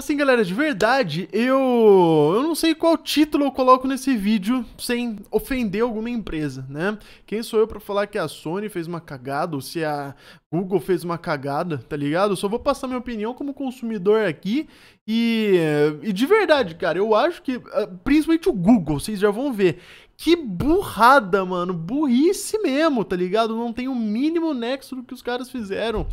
Assim, galera, de verdade, eu eu não sei qual título eu coloco nesse vídeo sem ofender alguma empresa, né? Quem sou eu para falar que a Sony fez uma cagada ou se a Google fez uma cagada, tá ligado? só vou passar minha opinião como consumidor aqui e, e de verdade, cara, eu acho que, ah, principalmente o Google, vocês já vão ver, que burrada, mano, burrice mesmo, tá ligado? Não tem o mínimo nexo do que os caras fizeram.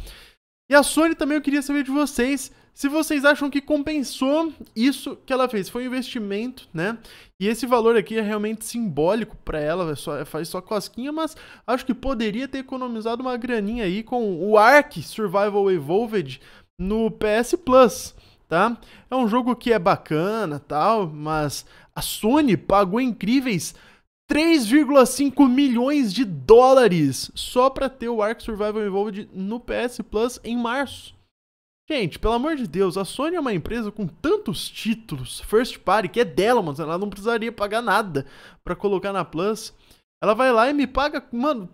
E a Sony também eu queria saber de vocês se vocês acham que compensou isso que ela fez. Foi um investimento, né? E esse valor aqui é realmente simbólico para ela, é só, é, faz só cosquinha, mas acho que poderia ter economizado uma graninha aí com o Ark Survival Evolved no PS Plus, tá? É um jogo que é bacana, tal, mas a Sony pagou incríveis 3,5 milhões de dólares só para ter o Ark Survival Evolved no PS Plus em março. Gente, pelo amor de Deus, a Sony é uma empresa com tantos títulos first party que é dela, mano. Ela não precisaria pagar nada para colocar na Plus. Ela vai lá e me paga, mano,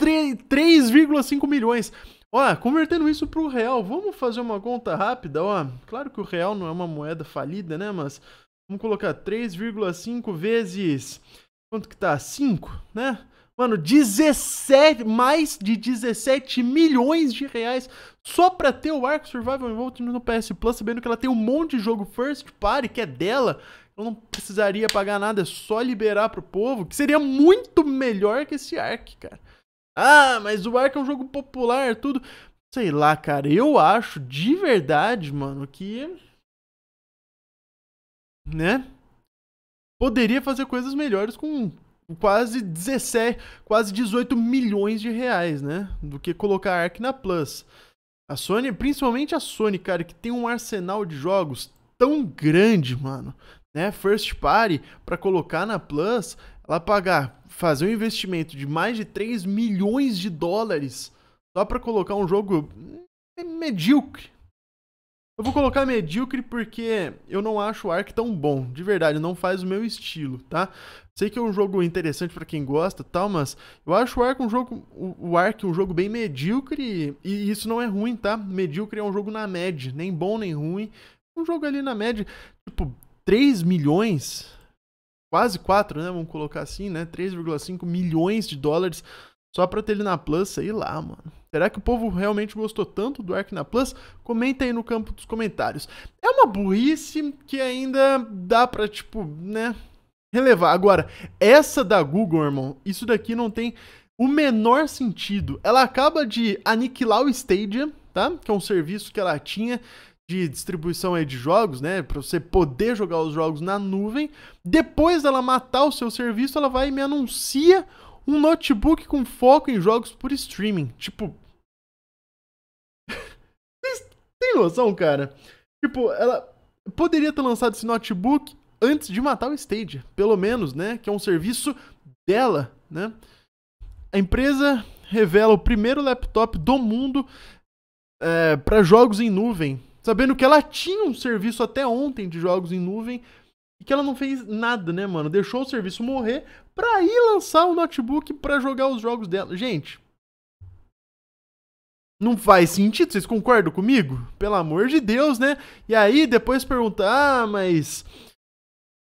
3,5 milhões. Ó, convertendo isso pro real, vamos fazer uma conta rápida, ó. Claro que o real não é uma moeda falida, né, mas vamos colocar 3,5 vezes quanto que tá? 5, né? Mano, 17, mais de 17 milhões de reais só pra ter o Ark Survival Evolved no PS Plus, sabendo que ela tem um monte de jogo first party, que é dela. Eu não precisaria pagar nada, é só liberar pro povo, que seria muito melhor que esse Ark, cara. Ah, mas o Ark é um jogo popular, tudo. Sei lá, cara, eu acho de verdade, mano, que. Né? Poderia fazer coisas melhores com quase 17, quase 18 milhões de reais, né? Do que colocar a Ark na Plus. A Sony, principalmente a Sony, cara, que tem um arsenal de jogos tão grande, mano, né? First party para colocar na Plus, ela pagar, fazer um investimento de mais de 3 milhões de dólares só para colocar um jogo medíocre, eu vou colocar medíocre porque eu não acho o Ark tão bom, de verdade, não faz o meu estilo, tá? Sei que é um jogo interessante para quem gosta, tal, mas eu acho o Ark um jogo, o Ark um jogo bem medíocre e isso não é ruim, tá? Medíocre é um jogo na média, nem bom nem ruim. Um jogo ali na média, tipo 3 milhões, quase 4, né? Vamos colocar assim, né? 3,5 milhões de dólares só pra ter ele na Plus, sei lá, mano. Será que o povo realmente gostou tanto do Ark na Plus? Comenta aí no campo dos comentários. É uma burrice que ainda dá pra, tipo, né, relevar. Agora, essa da Google, irmão, isso daqui não tem o menor sentido. Ela acaba de aniquilar o Stadia, tá? Que é um serviço que ela tinha de distribuição aí de jogos, né? Para você poder jogar os jogos na nuvem. Depois dela matar o seu serviço, ela vai e me anuncia um notebook com foco em jogos por streaming. Tipo. Vocês têm noção, cara? Tipo, ela poderia ter lançado esse notebook antes de matar o Stadia, pelo menos, né? Que é um serviço dela, né? A empresa revela o primeiro laptop do mundo é, eh, para jogos em nuvem, sabendo que ela tinha um serviço até ontem de jogos em nuvem e que ela não fez nada, né, mano? Deixou o serviço morrer pra ir lançar o notebook pra jogar os jogos dela. Gente. Não faz sentido, vocês concordam comigo? Pelo amor de Deus, né? E aí depois pergunta, ah, mas.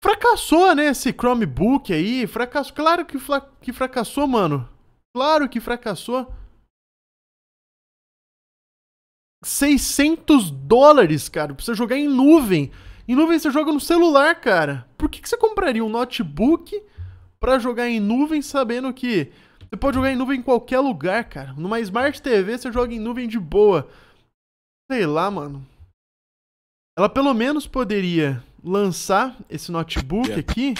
Fracassou, né? Esse Chromebook aí. Fracassou. Claro que, fra... que fracassou, mano. Claro que fracassou. 600 dólares, cara, Precisa você jogar em nuvem. Em nuvem você joga no celular, cara. Por que, que você compraria um notebook para jogar em nuvem sabendo que você pode jogar em nuvem em qualquer lugar, cara? Numa Smart TV você joga em nuvem de boa. Sei lá, mano. Ela pelo menos poderia lançar esse notebook aqui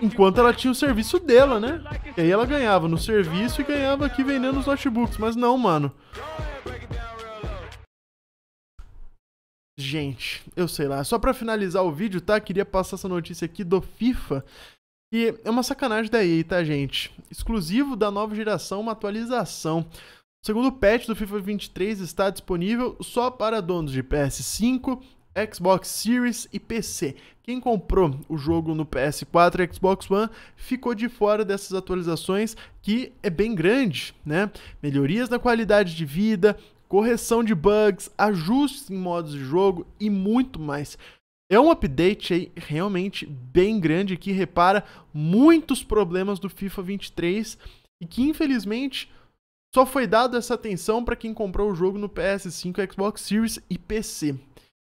enquanto ela tinha o serviço dela, né? E aí ela ganhava no serviço e ganhava aqui vendendo os notebooks. Mas não, mano. Gente, eu sei lá. Só para finalizar o vídeo, tá? Queria passar essa notícia aqui do FIFA. E é uma sacanagem da EA, tá, gente? Exclusivo da nova geração, uma atualização. O segundo patch do FIFA 23 está disponível só para donos de PS5, Xbox Series e PC. Quem comprou o jogo no PS4 e Xbox One ficou de fora dessas atualizações, que é bem grande, né? Melhorias na qualidade de vida, correção de bugs, ajustes em modos de jogo e muito mais. É um update aí realmente bem grande que repara muitos problemas do FIFA 23 e que infelizmente só foi dado essa atenção para quem comprou o jogo no PS5, Xbox Series e PC.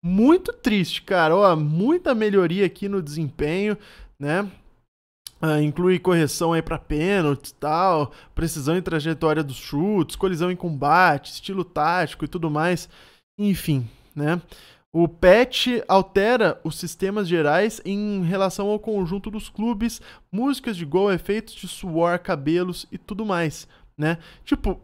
Muito triste, cara. Ó, muita melhoria aqui no desempenho, né? Ah, inclui correção aí para pênalti e tal, precisão em trajetória dos chutes, colisão em combate, estilo tático e tudo mais. Enfim, né? O patch altera os sistemas gerais em relação ao conjunto dos clubes, músicas de gol, efeitos de suor, cabelos e tudo mais, né? Tipo,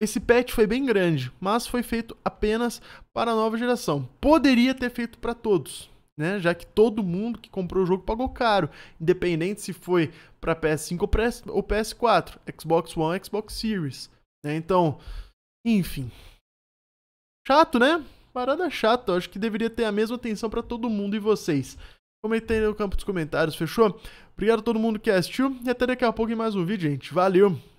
esse patch foi bem grande, mas foi feito apenas para a nova geração. Poderia ter feito para todos, né? Já que todo mundo que comprou o jogo pagou caro, independente se foi para PS5 ou, PS, 4 Xbox One, Xbox Series, né? Então, enfim. Chato, né? Parada chata, acho que deveria ter a mesma atenção para todo mundo e vocês. Comentei no campo dos comentários, fechou? Obrigado a todo mundo que assistiu e até daqui a pouco em mais um vídeo, gente. Valeu!